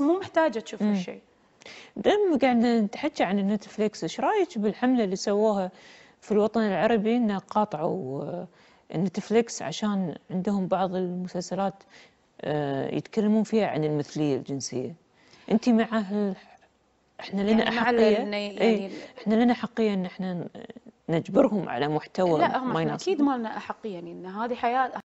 مو محتاجه تشوف هالشيء دائما قاعد نتحكي عن نتفليكس ايش رايك بالحمله اللي سووها في الوطن العربي انه قاطعوا آه، نتفليكس عشان عندهم بعض المسلسلات آه، يتكلمون فيها عن المثليه الجنسيه انت مع احنا لنا يعني حقيه إيه، يعني ايه؟ احنا لنا حقيه ان احنا نجبرهم على محتوى لا هم اكيد ما لنا احقيه يعني ان هذه حياه